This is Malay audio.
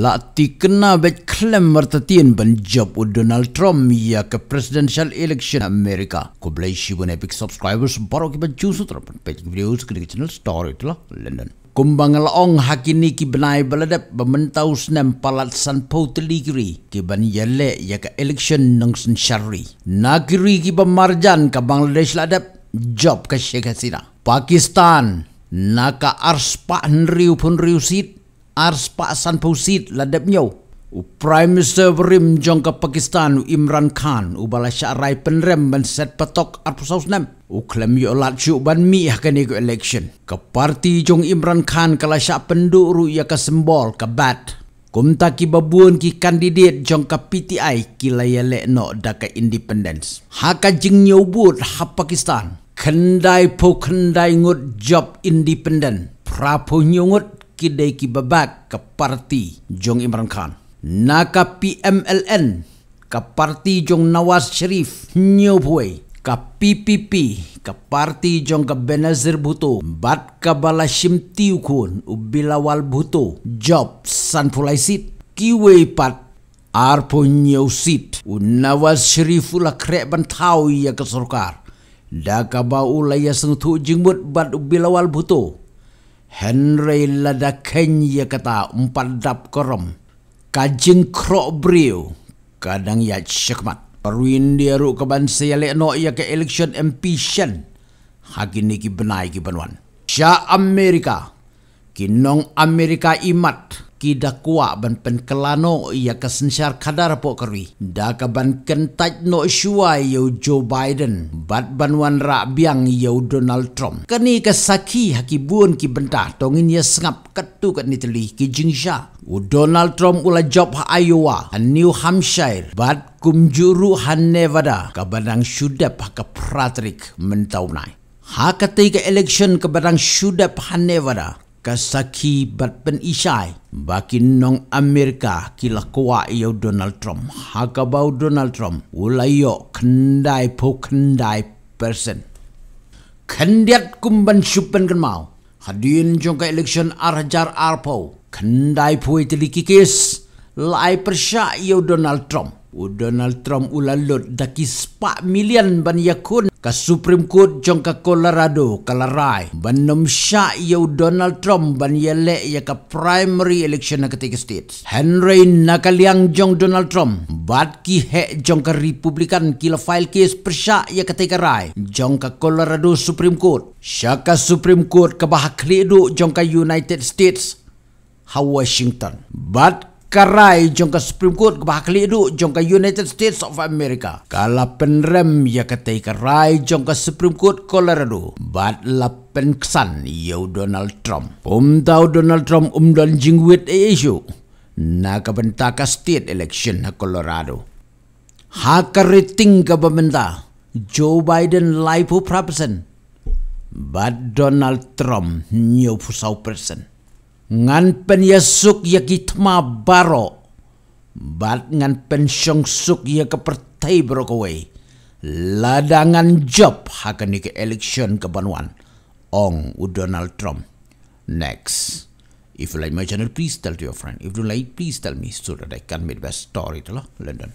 Lati kena bet klem mertatian ban job u Donald Trump ia ke presidential election Amerika. Ku belai shibun epic subscribers baru ki ban cusu terapun pejik video sekedik channel story itulah London. Kumbang laong hakini ki benai beledap bementau senem palat san poutili kiri ki ban yale ya ke election nang sen syari. Nakiri ki ban marjan ke Bangladesh ladap job ke Sheikh Hasina. Pakistan naka arspa hendriu pun riusit ars pa asan pausit ladap nyau. U Prime Minister Rim jong ke Pakistan u Imran Khan u bala syarai penrem ban set petok ar pusaus nam. U klem yu lat syu ban mi ke nego election. Ke parti jong Imran Khan kala syak penduk ru ia ke sembol ke bat. Kumta ki babuan ki kandidat jong ke PTI ki laya lekno da ke independence. Haka jing nyobut ha Pakistan. Kendai po kendai ngut job independent. Prapo nyungut kiday ki babak ka party Jong Imran Khan. Naka PMLN ke parti Jong Nawaz Sharif New Boy. Ka PPP ka party Jong ka Benazir Bhutto. Bat ka bala Shimti Ukun u Bilawal Bhutto. Job San Pulaisit. Kiwi Pat Arpo New Seat. U Nawaz Sharif u krek bantau iya ka surkar. Da ka ba u la ya bat ubilawal Bilawal Bhutto. Henry lada ia kata empat dap korom. Kajing krok brio. Kadang ia syekmat. Perwin dia ruk ke bansi yang lekno ia ke election ambition Shen. Hagi benai ki sya Amerika. Kinong Amerika imat kida kuak ban pen kelano ia kesensyar kadar po kerwi. Da ka ban kentaj no syua yau Joe Biden, bat ban wan rak biang yau Donald Trump. Kani kesaki haki buon ki bentah tongin ia sengap ketu kat ni teli ki jingsya. U Donald Trump ula job ha Iowa, ha New Hampshire, bat kumjuru juru ha Nevada, ka banang syudap ha ke Pratrik mentau nai. Ha ketika election ke barang syudap ha Nevada, kasaki batpen isai bakin nong amerika kila kwa yo donald trump bau donald trump ulayo kendai po kendai person kendiat kumban supen kan mau hadin jong election arjar arpo kendai po itli kikis lai persya yo donald trump u donald trump ulalot daki spa million ban yakun ka Supreme Court jong ka Colorado ka larai banom sya yo Donald Trump ban yele ya ka primary election na ketika states Henry nakaliang jong Donald Trump bat ki he jong ka Republican kila file case persya ya ketika rai jong ka Colorado Supreme Court sya ka Supreme Court ka bahakli do jong ka United States ha Washington bat karai jongka Supreme Court ke bahagli du jongka United States of America. Kala penrem ya kata karai jongka Supreme Court Colorado. Bat la penksan ya Donald Trump. Pum tau Donald Trump um dan jingwit e isu. Na kabenta ka state election ha Colorado. Ha keriting ka bamenta. Joe Biden laipu prapesan. Bat Donald Trump nyo pusau persen ngan pen yesuk ya kitma baro bat ngan pen syong suk ya kepertai bro kowe ladangan job hakani ke election ke banuan ong u donald trump next if you like my channel please tell to your friend if you like please tell me so that i can make the best story to london